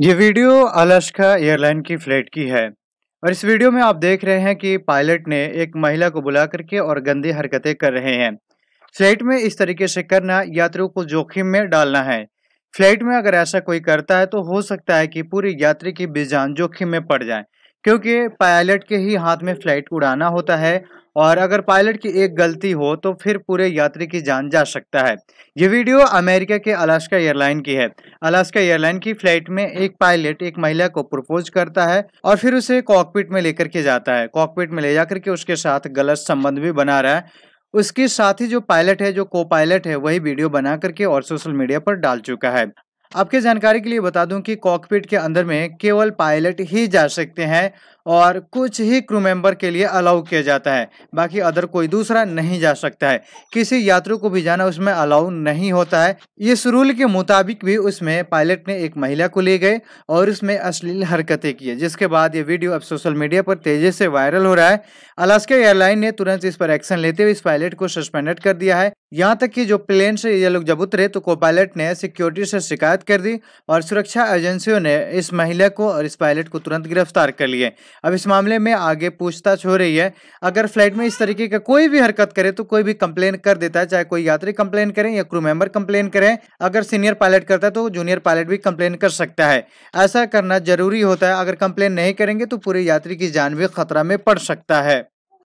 ये video Alaska airline की flight की है और इस वीडियो में आप देख रहे हैं कि पायलट ने एक महिला को बुला करके और गंदी हरकतें कर रहे हैं फ्लाइट में इस तरीके से करना यात्रियों को जोखिम में डालना है फ्लाइट में अगर ऐसा कोई करता है तो हो सकता है कि पूरी यात्री की बेजान जोखिम में पड़ जाए क्योंकि पायलट के ही हाथ में फ्लाइट उड़ाना होता है और अगर पायलट की एक गलती हो तो फिर पूरे यात्री की जान जा सकता है ये वीडियो अमेरिका के अलास्का एयरलाइन की है अलास्का एयरलाइन की फ्लाइट में एक पायलट एक महिला को प्रपोज करता है और फिर उसे कॉकपिट में लेकर के जाता है कॉकपिट में ले जाकर के उसके साथ गलत संबंध भी बना रहा है उसके साथ ही जो पायलट है जो को पायलट है वही वीडियो बना करके और सोशल मीडिया पर डाल चुका है आपके जानकारी के लिए बता दूं कि कॉकपिट के अंदर में केवल पायलट ही जा सकते हैं और कुछ ही क्रू मेंबर के लिए अलाउ किया जाता है बाकी अदर कोई दूसरा नहीं जा सकता है किसी यात्रु को भी जाना उसमें अलाउ नहीं होता है इस रूल के मुताबिक भी उसमें पायलट ने एक महिला को ले गए और उसमें अश्लील हरकतें की जिसके बाद ये वीडियो अब सोशल मीडिया पर तेजी से वायरल हो रहा है अलास्का एयरलाइन ने तुरंत इस पर एक्शन लेते हुए इस पायलट को सस्पेंडेड कर दिया है यहाँ तक कि जो प्लेन से ये लोग जब उतरे तो को पायलट ने सिक्योरिटी से शिकायत कर दी और सुरक्षा एजेंसियों ने इस महिला को और इस पायलट को तुरंत गिरफ्तार कर लिए अब इस मामले में आगे पूछताछ हो रही है अगर फ्लाइट में इस तरीके का कोई भी हरकत करे तो कोई भी कंप्लेन कर देता है चाहे कोई यात्री कंप्लेन करें या क्रू मेंबर कंप्लेन करें अगर सीनियर पायलट करता है तो जूनियर पायलट भी कंप्लेन कर सकता है ऐसा करना जरूरी होता है अगर कंप्लेन नहीं करेंगे तो पूरे यात्री की जान भी खतरा में पड़ सकता है